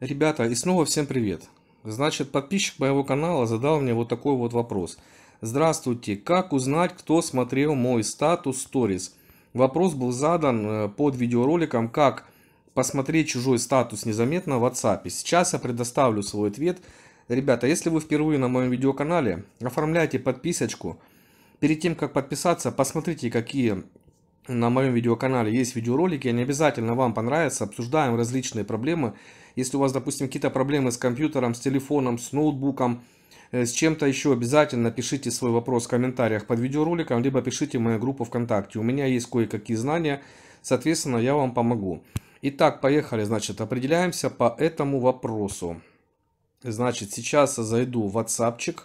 Ребята, и снова всем привет. Значит, подписчик моего канала задал мне вот такой вот вопрос. Здравствуйте, как узнать, кто смотрел мой статус сторис? Вопрос был задан э, под видеороликом, как посмотреть чужой статус незаметно в WhatsApp. Сейчас я предоставлю свой ответ. Ребята, если вы впервые на моем видеоканале, оформляйте подписочку. Перед тем, как подписаться, посмотрите, какие на моем видеоканале есть видеоролики. Они обязательно вам понравятся. Обсуждаем различные проблемы. Если у вас, допустим, какие-то проблемы с компьютером, с телефоном, с ноутбуком, э, с чем-то еще, обязательно пишите свой вопрос в комментариях под видеороликом, либо пишите в мою группу ВКонтакте. У меня есть кое-какие знания, соответственно, я вам помогу. Итак, поехали, значит, определяемся по этому вопросу. Значит, сейчас я зайду в WhatsAppчик.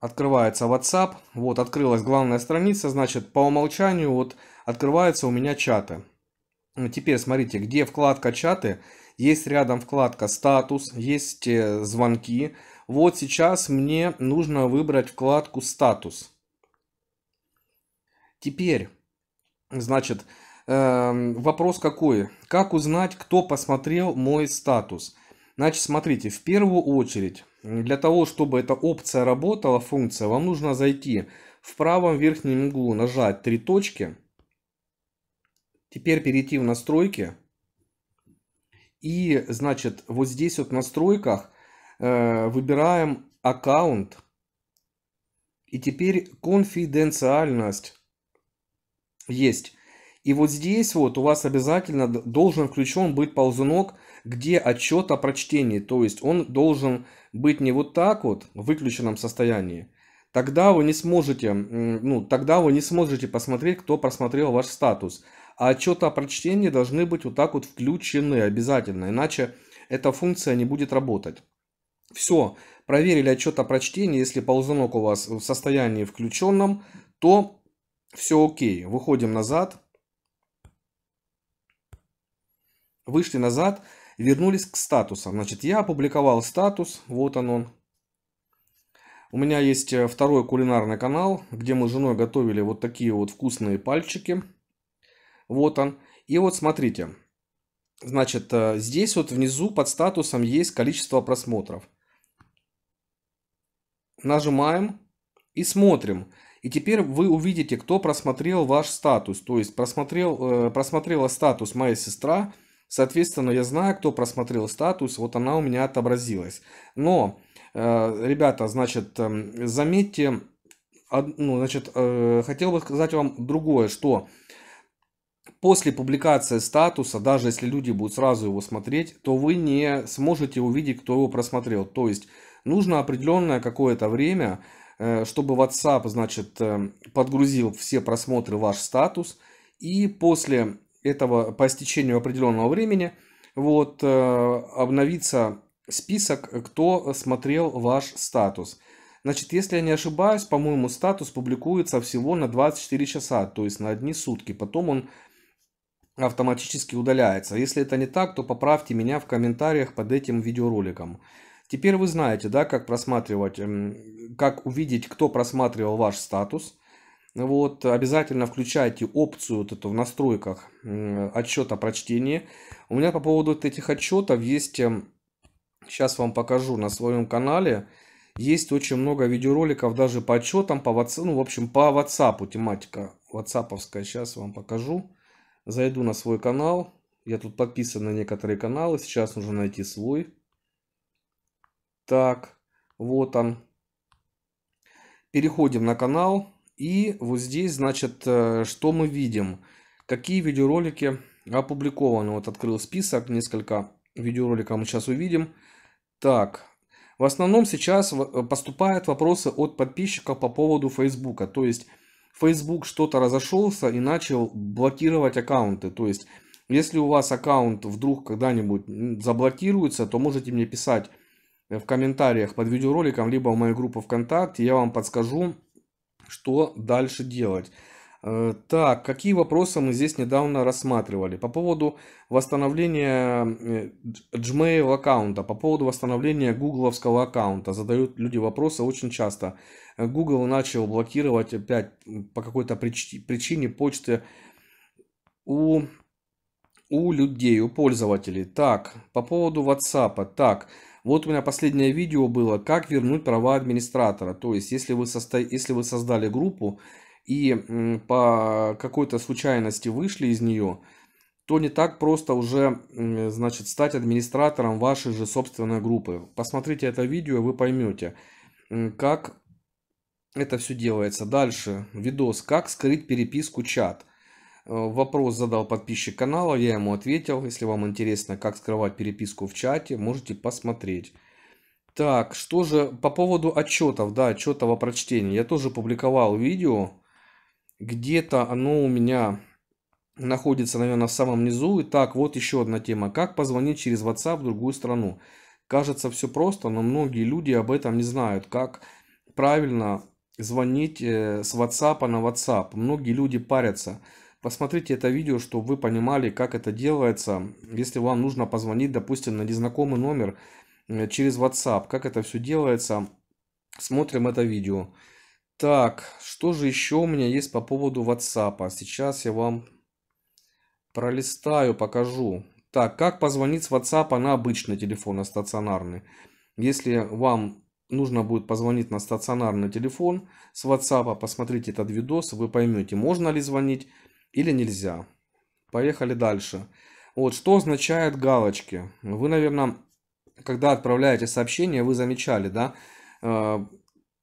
Открывается WhatsApp. Вот, открылась главная страница. Значит, по умолчанию вот открываются у меня чаты. Теперь смотрите, где вкладка чаты, есть рядом вкладка статус, есть э, звонки. Вот сейчас мне нужно выбрать вкладку статус. Теперь, значит, эм, вопрос какой? Как узнать, кто посмотрел мой статус? Значит, смотрите, в первую очередь, для того, чтобы эта опция работала, функция, вам нужно зайти в правом верхнем углу, нажать три точки – Теперь перейти в настройки. И, значит, вот здесь вот в настройках э, выбираем аккаунт. И теперь конфиденциальность есть. И вот здесь вот у вас обязательно должен включен быть ползунок, где отчет о прочтении. То есть он должен быть не вот так вот в выключенном состоянии. Тогда вы не сможете, ну, тогда вы не сможете посмотреть, кто просмотрел ваш статус а отчеты о прочтении должны быть вот так вот включены обязательно, иначе эта функция не будет работать. Все, проверили отчет о прочтении, если ползунок у вас в состоянии включенном, то все окей. Выходим назад. Вышли назад, вернулись к статусам. Значит, я опубликовал статус, вот он он. У меня есть э, второй кулинарный канал, где мы с женой готовили вот такие вот вкусные пальчики. Вот он. И вот смотрите. Значит, э, здесь вот внизу под статусом есть количество просмотров. Нажимаем и смотрим. И теперь вы увидите, кто просмотрел ваш статус. То есть просмотрел, э, просмотрела статус моя сестра. Соответственно, я знаю, кто просмотрел статус. Вот она у меня отобразилась. Но, э, ребята, значит, эм, заметьте, ну, значит, хотел бы сказать вам другое, что после публикации статуса, даже если люди будут сразу его смотреть, то вы не сможете увидеть, кто его просмотрел. То есть нужно определенное какое-то время, э, чтобы WhatsApp, значит, э, подгрузил все просмотры ваш статус, и после этого, по истечению определенного времени, вот, э, обновится список, кто смотрел ваш статус. Значит, если я не ошибаюсь, по-моему, статус публикуется всего на 24 часа, то есть на одни сутки. Потом он автоматически удаляется. Если это не так, то поправьте меня в комментариях под этим видеороликом. Теперь вы знаете, да, как просматривать, эм, как увидеть, кто просматривал ваш статус. Вот, обязательно включайте опцию вот эту в настройках отчета прочтения. У меня по поводу этих отчетов есть, сейчас эм, вам покажу на своем канале, есть очень много видеороликов даже по отчетам, по WhatsApp, ну, в общем, по WhatsApp тематика WhatsApp. Сейчас вам покажу. Зайду на свой канал. Я тут подписан на некоторые каналы. Сейчас нужно найти свой. Так, вот он. Переходим на канал. И вот здесь, значит, э, что мы видим? Какие видеоролики опубликованы? Вот открыл список, несколько видеороликов мы сейчас увидим. Так, в основном сейчас э, поступают вопросы от подписчиков по поводу Фейсбука. То есть Facebook что-то разошелся и начал блокировать аккаунты. То есть, если у вас аккаунт вдруг когда-нибудь заблокируется, то можете мне писать э, в комментариях под видеороликом, либо в мою группу ВКонтакте, я вам подскажу, что дальше делать. Э, так, какие вопросы мы здесь недавно рассматривали? По поводу восстановления э, Gmail аккаунта, по поводу восстановления гугловского аккаунта. Задают люди вопросы очень часто. Э, Google начал блокировать опять по какой-то причине почты у, у людей, у пользователей. Так, по поводу WhatsApp. Так, вот у меня последнее видео было, как вернуть права администратора. То есть, если вы, состо... если вы создали группу, и по какой-то случайности вышли из нее, то не так просто уже, значит, стать администратором вашей же собственной группы. Посмотрите это видео, вы поймете, как это все делается. Дальше видос «Как скрыть переписку чат». Э, вопрос задал подписчик канала, я ему ответил. Если вам интересно, как скрывать переписку в чате, можете посмотреть. Так, что же по поводу отчетов, да, отчетов о прочтении. Я тоже публиковал видео где-то оно у меня находится, наверное, в самом низу. Итак, вот еще одна тема. Как позвонить через WhatsApp в другую страну? Кажется, все просто, но многие люди об этом не знают. Как правильно звонить э, с WhatsApp на WhatsApp? Многие люди парятся. Посмотрите это видео, чтобы вы понимали, как это делается. Если вам нужно позвонить, допустим, на незнакомый номер э, через WhatsApp, как это все делается, смотрим это видео. Так, что же еще у меня есть по поводу WhatsApp? Сейчас я вам пролистаю, покажу. Так, как позвонить с WhatsApp на обычный телефон, на стационарный? Если вам нужно будет позвонить на стационарный телефон с WhatsApp, посмотрите этот видос, вы поймете, можно ли звонить или нельзя. Поехали дальше. Вот, что означает галочки? Вы, наверное, когда отправляете сообщение, вы замечали, да? Э,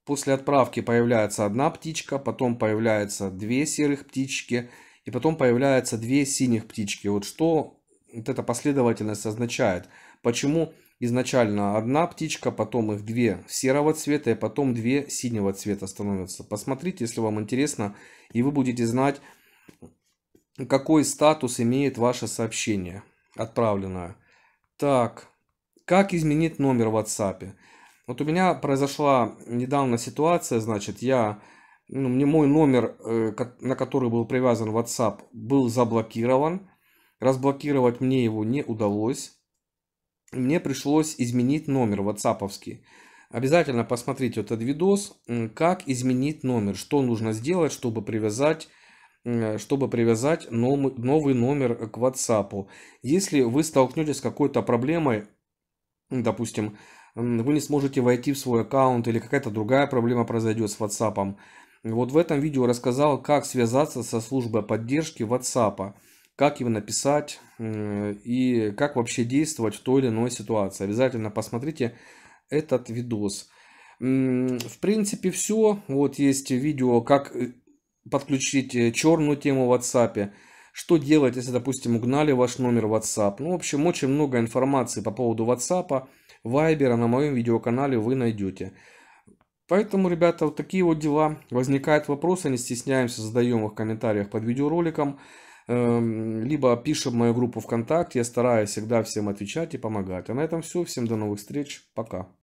После отправки появляется одна птичка, потом появляется две серых птички, и потом появляется две синих птички. Вот что вот эта последовательность означает? Почему изначально одна птичка, потом их две серого цвета, и потом две синего цвета становятся? Посмотрите, если вам интересно, и вы будете знать, какой статус имеет ваше сообщение отправленное. Так, как изменить номер в WhatsApp? Вот у меня произошла недавно ситуация, значит, я, ну, мне мой номер, э, на который был привязан WhatsApp, был заблокирован. Разблокировать мне его не удалось. Мне пришлось изменить номер ватсаповский. Обязательно посмотрите этот видос, как изменить номер, что нужно сделать, чтобы привязать э, чтобы привязать новый номер к WhatsApp. Если вы столкнетесь с какой-то проблемой, допустим, вы не сможете войти в свой аккаунт или какая-то другая проблема произойдет с WhatsApp. Вот в этом видео рассказал, как связаться со службой поддержки WhatsApp, как его написать и как вообще действовать в той или иной ситуации. Обязательно посмотрите этот видос. В принципе все. Вот есть видео, как э, подключить э, черную тему в WhatsApp. Что делать, если, допустим, угнали ваш номер WhatsApp? Ну, в общем, очень много информации по поводу WhatsApp, Viber а на моем видеоканале вы найдете. Поэтому, ребята, вот такие вот дела. Возникают вопросы, а не стесняемся, задаем их в комментариях под видеороликом. Эм, либо пишем в мою группу ВКонтакте. Я стараюсь всегда всем отвечать и помогать. А на этом все. Всем до новых встреч. Пока.